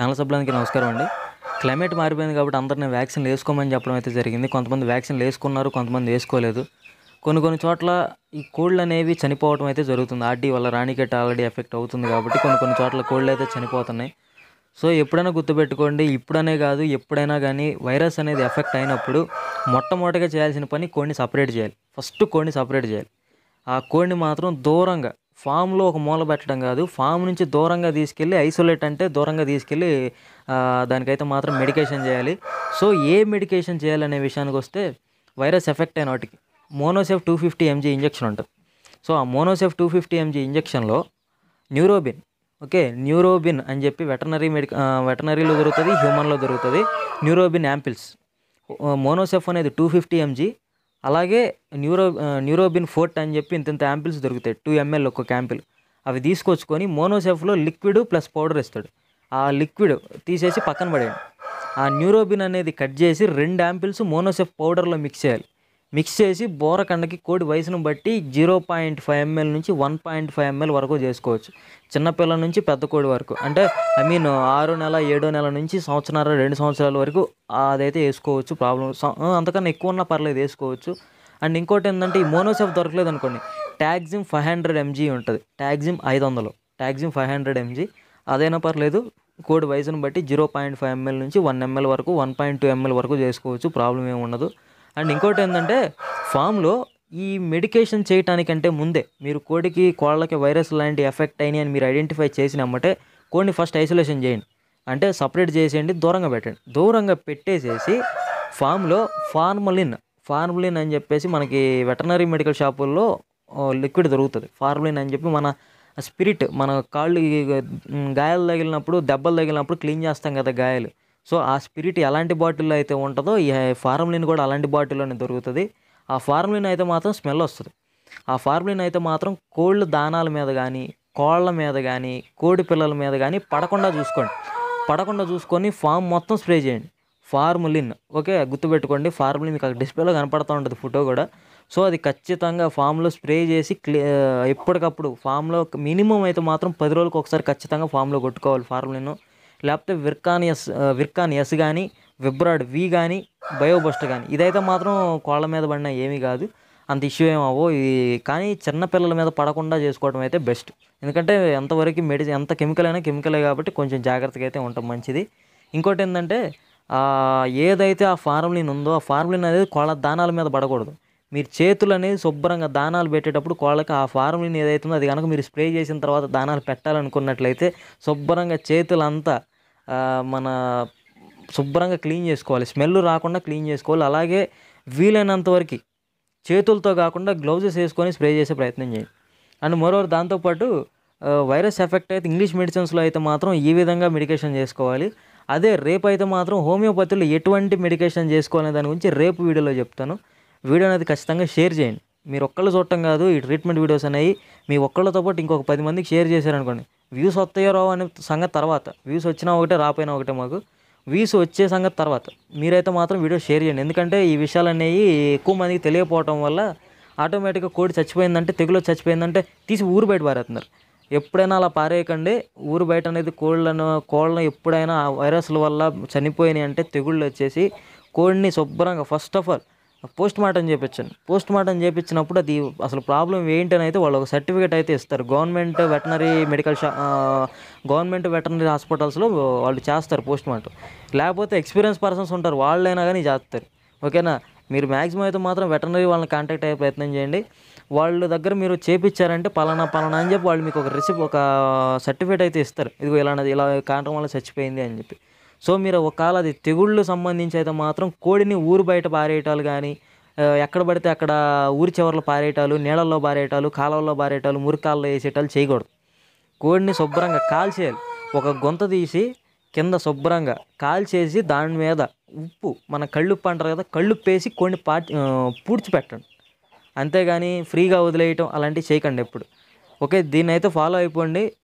channel సభ్యులందరికీ నమస్కారం అండి క్లైమేట్ మారిపోయింది కాబట్టి అందరినీ వ్యాక్సిన్ వేసుకోమని చెప్పడం అయితే జరిగింది కొంతమంది వ్యాక్సిన్లు వేసుకున్నారు కొంతమంది వేసుకోలేదు కొన్ని కొన్ని చోట్ల ఈ కోళ్ళు అనేవి చనిపోవడం అయితే జరుగుతుంది ఆర్టీ వల్ల రాణికెట్ ఆల్రెడీ ఎఫెక్ట్ అవుతుంది కాబట్టి కొన్ని కొన్ని చోట్ల కోళ్ళు అయితే చనిపోతున్నాయి సో ఎప్పుడైనా గుర్తుపెట్టుకోండి ఇప్పుడనే కాదు ఎప్పుడైనా కానీ వైరస్ అనేది ఎఫెక్ట్ అయినప్పుడు మొట్టమొదటిగా చేయాల్సిన పని కోడిని సపరేట్ చేయాలి ఫస్ట్ కోడిని సపరేట్ చేయాలి ఆ కోడిని మాత్రం దూరంగా ఫామ్లో ఒక మూల పెట్టడం కాదు ఫామ్ నుంచి దూరంగా తీసుకెళ్ళి ఐసోలేట్ అంటే దూరంగా తీసుకెళ్ళి దానికైతే మాత్రం మెడికేషన్ చేయాలి సో ఏ మెడికేషన్ చేయాలనే విషయానికి వస్తే వైరస్ ఎఫెక్ట్ అయిన వాటికి Monocef two fifty MG injection ఉంటుంది సో ఆ మోనోసెఫ్ టూ ఫిఫ్టీ ఎంజీ ఇంజెక్షన్లో న్యూరోబిన్ ఓకే న్యూరోబిన్ అని చెప్పి వెటనరీ మెడి వెటనరీలో దొరుకుతుంది హ్యూమన్లో దొరుకుతుంది న్యూరోబిన్ యాంపిల్స్ మోనోసెఫ్ అనేది టూ ఫిఫ్టీ ఎంజీ అలాగే న్యూరో న్యూరోబిన్ ఫోర్ట్ అని చెప్పి ఇంత ఇంత యాంపిల్స్ దొరుకుతాయి టూ ఎంఎల్ ఒక యాంపిల్ అవి తీసుకొచ్చుకొని మోనోసెఫ్లో లిక్విడ్ ప్లస్ పౌడర్ ఇస్తాడు ఆ లిక్విడ్ తీసేసి పక్కన పడేయండి ఆ న్యూరోబిన్ అనేది కట్ చేసి రెండు యాంపిల్స్ మోనోసెఫ్ పౌడర్లో మిక్స్ చేయాలి మిక్స్ చేసి బోరకండకి కోడి వయసును బట్టి జీరో పాయింట్ ఫైవ్ ఎంఎల్ నుంచి వన్ పాయింట్ ఫైవ్ ఎంఎల్ వరకు చేసుకోవచ్చు చిన్నపిల్ల నుంచి పెద్ద కోడి వరకు అంటే ఐ మీన్ ఆరు నెల ఏడో నెల నుంచి సంవత్సరాల రెండు సంవత్సరాల వరకు అదైతే వేసుకోవచ్చు ప్రాబ్లం అంతకన్నా ఎక్కువ ఉన్నా పర్లేదు వేసుకోవచ్చు అండ్ ఇంకోటి ఏంటంటే ఈ మోనోసెఫ్ దొరకలేదు అనుకోండి ట్యాక్సిమ్ ఫైవ్ హండ్రెడ్ ఎంజీ ఉంటుంది ట్యాక్సిమ్ ఐదు వందలు ట్యాక్సిమ్ ఫైవ్ హండ్రెడ్ ఎంజీ అదైనా పర్లేదు కోడి వయసును బట్టి జీరో పాయింట్ ఫైవ్ ఎంఎల్ నుంచి వన్ ఎంఎల్ వరకు వన్ పాయింట్ టూ ఎంఎల్ వరకు చేసుకోవచ్చు ప్రాబ్లం ఏమి ఉండదు అండ్ ఇంకోటి ఏంటంటే ఫామ్లో ఈ మెడికేషన్ చేయటానికంటే ముందే మీరు కోడికి కోళ్ళకి వైరస్ లాంటి ఎఫెక్ట్ అయినాయి అని మీరు ఐడెంటిఫై చేసినమ్మంటే కోడిని ఫస్ట్ ఐసోలేషన్ చేయండి అంటే సపరేట్ చేసేయండి దూరంగా పెట్టండి దూరంగా పెట్టేసేసి ఫామ్లో ఫార్మలిన్ ఫార్మలిన్ అని చెప్పేసి మనకి వెటనరీ మెడికల్ షాపుల్లో లిక్విడ్ దొరుకుతుంది ఫార్మలిన్ అని చెప్పి మన స్పిరిట్ మన కాళ్ళు గాయాలు తగిలినప్పుడు దెబ్బలు తగిలినప్పుడు క్లీన్ చేస్తాం కదా గాయాలు సో ఆ స్పిరిట్ ఎలాంటి బాటిల్లో అయితే ఉంటుందో ఈ ఫార్మ్లిన్ కూడా అలాంటి బాటిల్లోనే దొరుకుతుంది ఆ ఫార్మ్లిన్ అయితే మాత్రం స్మెల్ వస్తుంది ఆ ఫార్మ్లిన్ అయితే మాత్రం కోళ్ళ దానాల మీద కానీ కోళ్ళ మీద కానీ కోడి పిల్లల మీద కానీ పడకుండా చూసుకోండి పడకుండా చూసుకొని ఫామ్ మొత్తం స్ప్రే చేయండి ఫార్ములిన్ ఓకే గుర్తుపెట్టుకోండి ఫార్ములిన్ మీకు డిస్ప్లేలో కనపడుతూ ఉంటుంది ఫోటో కూడా సో అది ఖచ్చితంగా ఫామ్లో స్ప్రే చేసి క్లీ ఎప్పటికప్పుడు ఫామ్లో మినిమం అయితే మాత్రం పది రోజులకు ఒకసారి ఖచ్చితంగా ఫామ్లో కొట్టుకోవాలి ఫార్ములిన్ లేకపోతే ఎస్ విర్కాన్ ఎస్ కానీ విబ్రాడ్ వి కానీ బయోబస్ట్ కానీ ఇదైతే మాత్రం కోళ్ళ మీద పడిన ఏమీ కాదు అంత ఇష్యూ ఏమవో ఇది కానీ చిన్న పిల్లల మీద పడకుండా చేసుకోవడం అయితే బెస్ట్ ఎందుకంటే ఎంతవరకు మెడిసిన్ ఎంత కెమికల్ అయినా కెమికలే కాబట్టి కొంచెం జాగ్రత్తగా అయితే ఉండటం మంచిది ఇంకోటి ఏంటంటే ఏదైతే ఆ ఫార్మలిన్ ఉందో ఆ ఫార్మలిన్ అనేది కోళ్ళ దానాల మీద పడకూడదు మీరు చేతులు అనేది శుభ్రంగా దానాలు పెట్టేటప్పుడు కోళ్ళకి ఆ ఫార్మిలిన్ ఏదైతుందో అది కనుక మీరు స్ప్రే చేసిన తర్వాత దానాలు పెట్టాలనుకున్నట్లయితే శుభ్రంగా చేతులంతా మన శుభ్రంగా క్లీన్ చేసుకోవాలి స్మెల్ రాకుండా క్లీన్ చేసుకోవాలి అలాగే వీలైనంతవరకు చేతులతో కాకుండా గ్లౌజెస్ వేసుకొని స్ప్రే చేసే ప్రయత్నం చేయండి అండ్ మరోవర్ దాంతోపాటు వైరస్ ఎఫెక్ట్ అయితే ఇంగ్లీష్ మెడిసిన్స్లో అయితే మాత్రం ఈ విధంగా మెడికేషన్ చేసుకోవాలి అదే రేపు అయితే మాత్రం హోమియోపతిలో ఎటువంటి మెడికేషన్ చేసుకోవాలనే దాని గురించి రేపు వీడియోలో చెప్తాను వీడియో అనేది ఖచ్చితంగా షేర్ చేయండి మీరు ఒక్కళ్ళు చూడటం కాదు ఈ ట్రీట్మెంట్ వీడియోస్ అనేవి మీ ఒక్కళ్ళతో పాటు ఇంకొక పది మందికి షేర్ చేశారనుకోండి వ్యూస్ వస్తాయో రావు అనే సంగతి తర్వాత వ్యూస్ వచ్చినా ఒకటే రాపోయినా ఒకటే మాకు వ్యూస్ వచ్చే సంగతి తర్వాత మీరైతే మాత్రం వీడియో షేర్ చేయండి ఎందుకంటే ఈ విషయాలు అనేవి ఎక్కువ మందికి తెలియకపోవటం వల్ల ఆటోమేటిక్గా కోడి చచ్చిపోయిందంటే తెగులో చచ్చిపోయిందంటే తీసి ఊరు బయట పారేస్తున్నారు ఎప్పుడైనా అలా పారేయకండి ఊరు బయట అనేది కోళ్ళను కోళ్ళను ఎప్పుడైనా వైరస్ల వల్ల చనిపోయినాయి అంటే తెగుళ్ళు వచ్చేసి కోడిని శుభ్రంగా first of all post mortem చేయించండి పోస్ట్ మార్టం చేయించినప్పుడు అది అసలు ప్రాబ్లం ఏంటని అయితే వాళ్ళు ఒక సర్టిఫికేట్ అయితే ఇస్తారు గవర్నమెంట్ వెటనరీ మెడికల్ షా గవర్నమెంట్ వెటనరీ హాస్పిటల్స్లో వాళ్ళు చేస్తారు పోస్ట్ మార్టం లేకపోతే ఎక్స్పీరియన్స్ పర్సన్స్ ఉంటారు వాళ్ళైనా కానీ చేస్తారు ఓకేనా మీరు మ్యాక్సిమం అయితే మాత్రం వెటనరీ వాళ్ళని కాంటాక్ట్ అయ్యే ప్రయత్నం చేయండి వాళ్ళ దగ్గర మీరు చేపించారంటే పలానా పలానా అని చెప్పి వాళ్ళు మీకు ఒక రిసిప్ట్ ఒక సర్టిఫికేట్ అయితే ఇస్తారు ఇది ఇలా ఇలా కాంటం వల్ల చచ్చిపోయింది అని చెప్పి సో మీరు ఒకవేళ అది తెగుళ్ళు సంబంధించి అయితే మాత్రం కోడిని ఊరు బయట పారేయటాలు కానీ ఎక్కడ పడితే అక్కడ ఊరి చివరిలో పారేయటాలు నీళ్ళల్లో పారేయటాలు కాలువల్లో పారేయటాలు మురికాల్లో వేసేటాలు చేయకూడదు కోడిని శుభ్రంగా కాల్చేయాలి ఒక గొంత తీసి కింద శుభ్రంగా కాల్చేసి దాని మీద ఉప్పు మన కళ్ళుప్పు అంటారు కదా వేసి కొన్ని పా పూడ్చిపెట్టండి అంతేగాని ఫ్రీగా వదిలేయటం అలాంటివి చేయకండి ఎప్పుడు ఓకే దీన్ని అయితే ఫాలో అయిపోండి